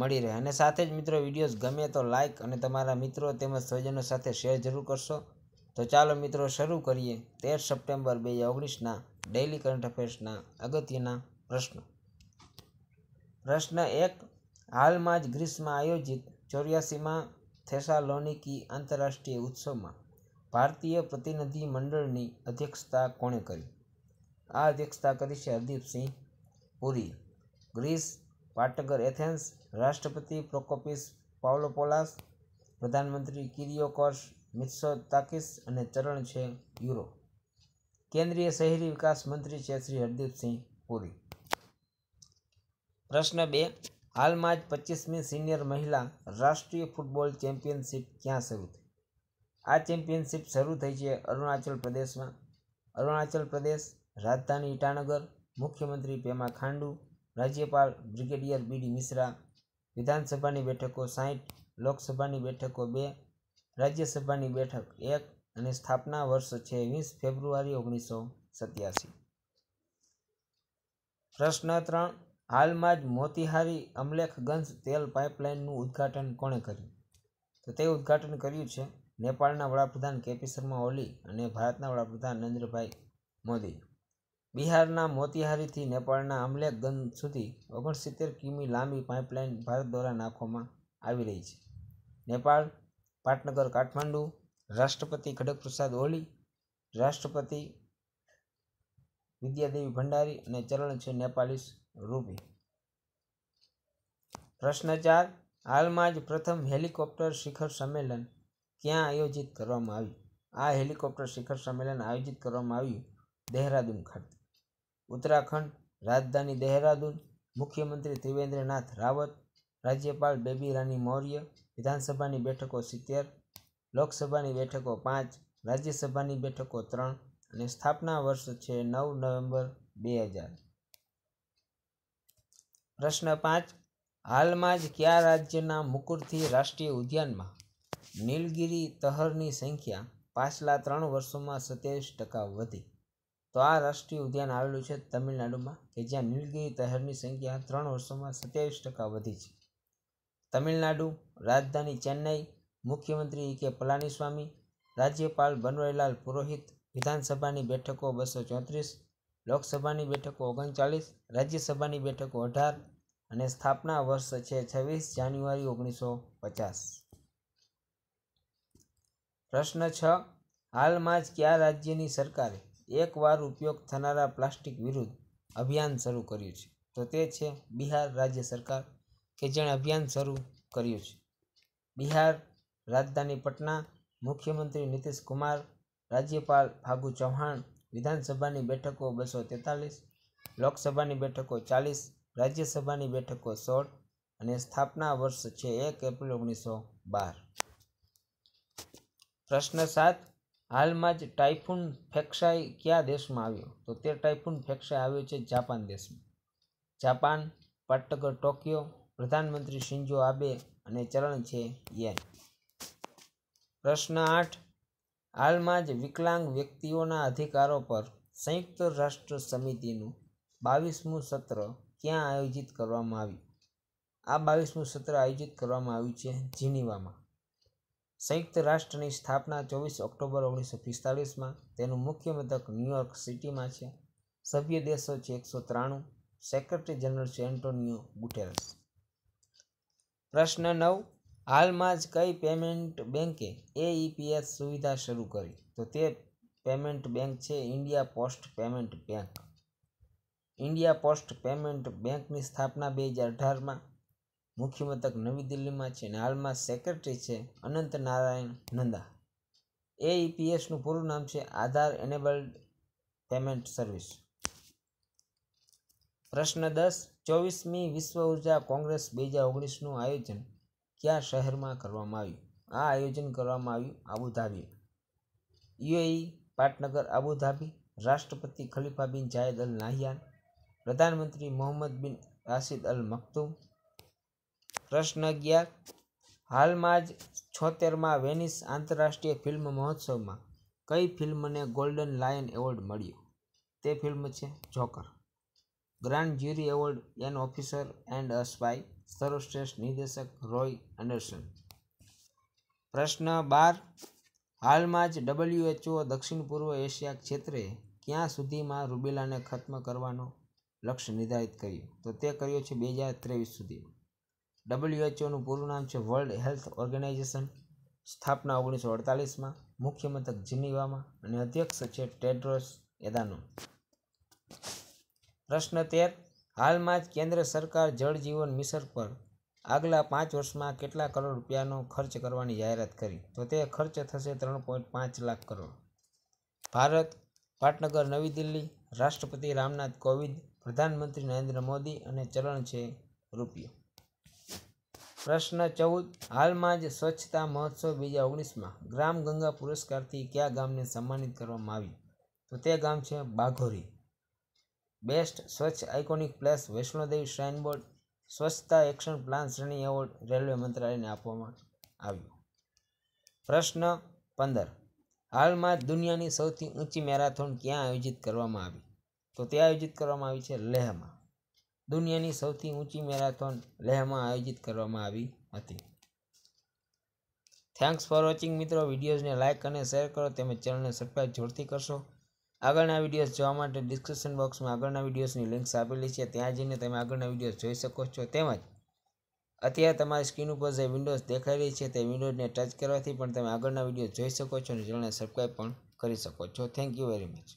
મળી રહે અને સાથે જ મિત્રો વિડીયોઝ ગમે તો લાઇક અને તમારા મિત્રો તેમજ સ્વજનો સાથે શેર જરૂર કરશો તો ચાલો મિત્રો શરૂ કરીએ તેર સપ્ટેમ્બર બે હજાર ઓગણીસના ડેઇલી કરંટ અફેર્સના અગત્યના પ્રશ્નો પ્રશ્ન એક હાલમાં જ ગ્રીસમાં આયોજિત ચોર્યાસીમાં થેસાલોનિકી આંતરરાષ્ટ્રીય ઉત્સવમાં ભારતીય પ્રતિનિધિ મંડળની અધ્યક્ષતા કોણે કરી આ અધ્યક્ષતા કરી છે હરદીપસિંહ પુરી ગ્રીસ પાટનગર એથેન્સ રાષ્ટ્રપતિ પ્રોકોપિસ પાવલોપોલાસ પ્રધાનમંત્રી કિરિયોકોસ તાકીસ અને ચરણ છે યુરો કેન્દ્રીય શહેરી વિકાસ મંત્રી છે શ્રી હરદીપસિંહ પુરી પ્રશ્ન બે હાલમાં જ પચીસમી સિનિયર મહિલા રાષ્ટ્રીય ફૂટબોલ ચેમ્પિયનશિપ ક્યાં શરૂ થઈ આ ચેમ્પિયનશિપ શરૂ થઈ છે અરુણાચલ પ્રદેશમાં અરુણાચલ પ્રદેશ રાજધાની ઈટાનગર મુખ્યમંત્રી પેમા ખાંડુ રાજ્યપાલ બ્રિગેડિયર બી ડી મિશ્રા વિધાનસભાની બેઠકો સાહીઠ લોકસભાની બેઠકો બે રાજ્યસભાની બેઠક એક અને સ્થાપના વર્ષ છે વીસ ફેબ્રુઆરી ઓગણીસો સત્યાસી પ્રશ્ન ત્રણ હાલમાં જ મોતિહારી અમલેખગંજ તેલ પાઇપલાઇનનું ઉદ્ઘાટન કોણે કર્યું તો તે ઉદ્ઘાટન કર્યું છે નેપાળના વડાપ્રધાન કેપી શર્મા ઓલી અને ભારતના વડાપ્રધાન નરેન્દ્રભાઈ મોદી બિહારના મોતિહારીથી નેપાળના અમલેખગંજ સુધી ઓગણસિત્તેર કિમી લાંબી પાઇપલાઇન ભારત દ્વારા નાખવામાં આવી રહી છે નેપાળ પાટનગર કાઠમાંડુ રાષ્ટ્રપતિ ખડકપ્રસાદ ઓલી રાષ્ટ્રપતિ વિદ્યાદેવી ભંડારી અને ચરણ છે નેપાલીસ રૂપી પ્રશ્ન ચાર હાલમાં જ પ્રથમ હેલિકોપ્ટર શિખર સંમેલન ક્યાં આયોજિત કરવામાં આવ્યું આ હેલિકોપ્ટર શિખર સંમેલન આયોજિત કરવામાં આવ્યું દહેરાદૂન ખાતે ઉત્તરાખંડ રાજધાની દહેરાદૂન મુખ્યમંત્રી ત્રિવેન્દ્રનાથ રાવત રાજ્યપાલ બેબી રાની મૌર્ય વિધાનસભાની બેઠકો સિત્તેર લોકસભાની બેઠકો પાંચ રાજ્યસભાની બેઠકો ત્રણ અને સ્થાપના વર્ષ છે નવ નવેમ્બર બે હજાર પ્રશ્ન પાંચ હાલમાં જ કયા રાજ્યના મુકુરથી રાષ્ટ્રીય ઉદ્યાનમાં નીલગિરી તહરની સંખ્યા પાછલા ત્રણ વર્ષોમાં સત્યાવીસ ટકા વધી તો આ રાષ્ટ્રીય ઉદ્યાન આવેલું છે તમિલનાડુમાં કે જ્યાં નીલગિરી તહેરની સંખ્યા ત્રણ વર્ષોમાં સત્યાવીસ ટકા વધી છે તમિલનાડુ રાજધાની ચેન્નઈ મુખ્યમંત્રી કે પલાનીસ્વામી રાજ્યપાલ બનવારીલાલ પુરોહિત વિધાનસભાની બેઠકો બસો ચોત્રીસ લોકસભાની બેઠકો ઓગણચાલીસ રાજ્યસભાની બેઠકો અઢાર અને સ્થાપના વર્ષ છે છવ્વીસ જાન્યુઆરી ઓગણીસો પચાસ પ્રશ્ન છ હાલમાં જ કયા રાજ્યની સરકારે એકવાર ઉપયોગ થનારા પ્લાસ્ટિક વિરુદ્ધ અભિયાન શરૂ કર્યું છે તો તે છે બિહાર રાજ્ય સરકાર કે જેણે અભિયાન શરૂ કર્યું છે બિહાર રાજધાની પટના મુખ્યમંત્રી નીતિશ કુમાર રાજ્યપાલ ફાગુ ચૌહાણ વિધાનસભાની બેઠકો બસો તેતાલીસ લોકસભાની બેઠકો ચાલીસ રાજ્યસભાની બેઠકો સોળ અને સ્થાપના વર્ષ છે એક એપ્રિલ ઓગણીસો બાર પ્રશ્ન સાત હાલમાં જ ટાઇફૂન ફેક્સાઈ કયા દેશમાં આવ્યો તો તે ટાઇફૂન ફેક્સાઈ આવ્યો છે જાપાન દેશમાં જાપાન પાટનગર ટોક્યો પ્રધાનમંત્રી શિન્જો આબે અને ચરણ છે યેન પ્રશ્ન આઠ હાલમાં જ વિકલાંગ વ્યક્તિઓના અધિકારો પર સંયુક્ત રાષ્ટ્ર સમિતિનું બાવીસમું સત્ર ક્યાં આયોજિત કરવામાં આવ્યું આ બાવીસમું સત્ર આયોજિત કરવામાં આવ્યું છે જીનીવામાં સંયુક્ત રાષ્ટ્રની સ્થાપના ચોવીસ ઓક્ટોબર ઓગણીસો પિસ્તાળીસમાં તેનું મુખ્ય મથક ન્યૂયોર્ક સિટીમાં છે સભ્ય દેશો છે એકસો ત્રાણું સેક્રેટરી જનરલ છે એન્ટોનિયો ગુટેરસ પ્રશ્ન નવ હાલમાં જ કઈ પેમેન્ટ બેંકે એઈપીએસ સુવિધા શરૂ કરી તો તે પેમેન્ટ બેંક છે India post payment bank India post payment બેંકની સ્થાપના બે હજાર અઢારમાં મુખ્ય મથક નવી દિલ્હીમાં છે અને હાલમાં સેક્રેટરી છે અનંત નારાયણ નંદા એ ઈપીએસનું e પૂરું નામ છે આધાર એનેબલ્ડ પેમેન્ટ સર્વિસ પ્રશ્ન દસ ચોવીસમી વિશ્વ ઉર્જા કોંગ્રેસ બે હજાર ઓગણીસનું આયોજન ક્યાં શહેરમાં કરવામાં આવ્યું આ આયોજન કરવામાં આવ્યું આબુધાબી યુએઈ પાટનગર આબુધાબી રાષ્ટ્રપતિ ખલીફા બિન જાયદ અલ નાહિયાન પ્રધાનમંત્રી મોહમ્મદ બિન રાશિદ અલ મખતુમ પ્રશ્ન અગિયાર હાલમાં જ છોતેરમાં વેનિસ આંતરરાષ્ટ્રીય ફિલ્મ મહોત્સવમાં કઈ ફિલ્મને ગોલ્ડન લાયન એવોર્ડ મળ્યો તે ફિલ્મ છે Joker grand jury award an officer and a spy સર્વશ્રેષ્ઠ નિર્દેશક રોય એન્ડરસન પ્રશ્ન બાર હાલમાં જ ડબલ્યુએચઓ દક્ષિણ પૂર્વ એશિયા ક્ષેત્રે ક્યાં સુધીમાં રૂબેલાને ખત્મ કરવાનો લક્ષ્ય નિર્ધારિત કર્યું તો તે કર્યો છે બે હજાર ત્રેવીસ સુધીમાં ડબલ્યુએચઓનું પૂરું નામ છે વર્લ્ડ હેલ્થ ઓર્ગેનાઇઝેશન સ્થાપના ઓગણીસો અડતાલીસમાં મુખ્ય મથક જીનીવામાં અને અધ્યક્ષ છે ટેડ્રોસ એદાનો પ્રશ્ન તેર હાલમાં જ કેન્દ્ર સરકાર જળ જીવન મિશન પર આગલા પાંચ વર્ષમાં કેટલા કરોડ રૂપિયાનો ખર્ચ કરવાની જાહેરાત કરી તો તે ખર્ચ થશે ત્રણ પોઈન્ટ પાંચ લાખ કરોડ ભારત પાટનગર નવી દિલ્હી રાષ્ટ્રપતિ રામનાથ કોવિંદ પ્રધાનમંત્રી નરેન્દ્ર મોદી અને ચલણ છે રૂપિયો પ્રશ્ન ચૌદ હાલમાં જ સ્વચ્છતા મહોત્સવ બે હજાર ઓગણીસમાં ગ્રામ ગંગા પુરસ્કારથી કયા ગામને સન્માનિત કરવામાં આવ્યું તો તે ગામ છે બાઘોરી બેસ્ટ સ્વચ્છ iconic place Vaishno Devi shrine board સ્વચ્છતા એક્શન પ્લાન શ્રેણી એવોર્ડ રેલવે મંત્રાલયને આપવામાં આવ્યો પ્રશ્ન પંદર હાલમાં દુનિયાની સૌથી ઊંચી મેરાથોન ક્યાં આયોજિત કરવામાં આવી તો તે આયોજિત કરવામાં આવી છે લેહમાં દુનિયાની સૌથી ઊંચી મેરાથોન લેહમાં આયોજિત કરવામાં આવી હતી થેન્ક્સ ફોર વોચિંગ મિત્રો વિડીયોઝને લાઇક અને શેર કરો તેમજ ચેનલને સબસ્ક્રાઈબ જોડતી કરશો આગળના વિડીયોઝ જોવા માટે ડિસ્ક્રિપ્શન બોક્સમાં આગળના વિડીયોઝની લિંક્સ આપેલી છે ત્યાં જઈને તમે આગળના વિડીયોઝ જોઈ શકો છો તેમજ અત્યારે તમારી સ્ક્રીન ઉપર જે વિન્ડોઝ દેખાઈ રહી છે તે વિન્ડોઝને ટચ કરવાથી પણ તમે આગળના વિડીયો જોઈ શકો છો અને ચેનલને સબસ્ક્રાઈબ પણ કરી શકો છો થેન્ક યુ વેરી મચ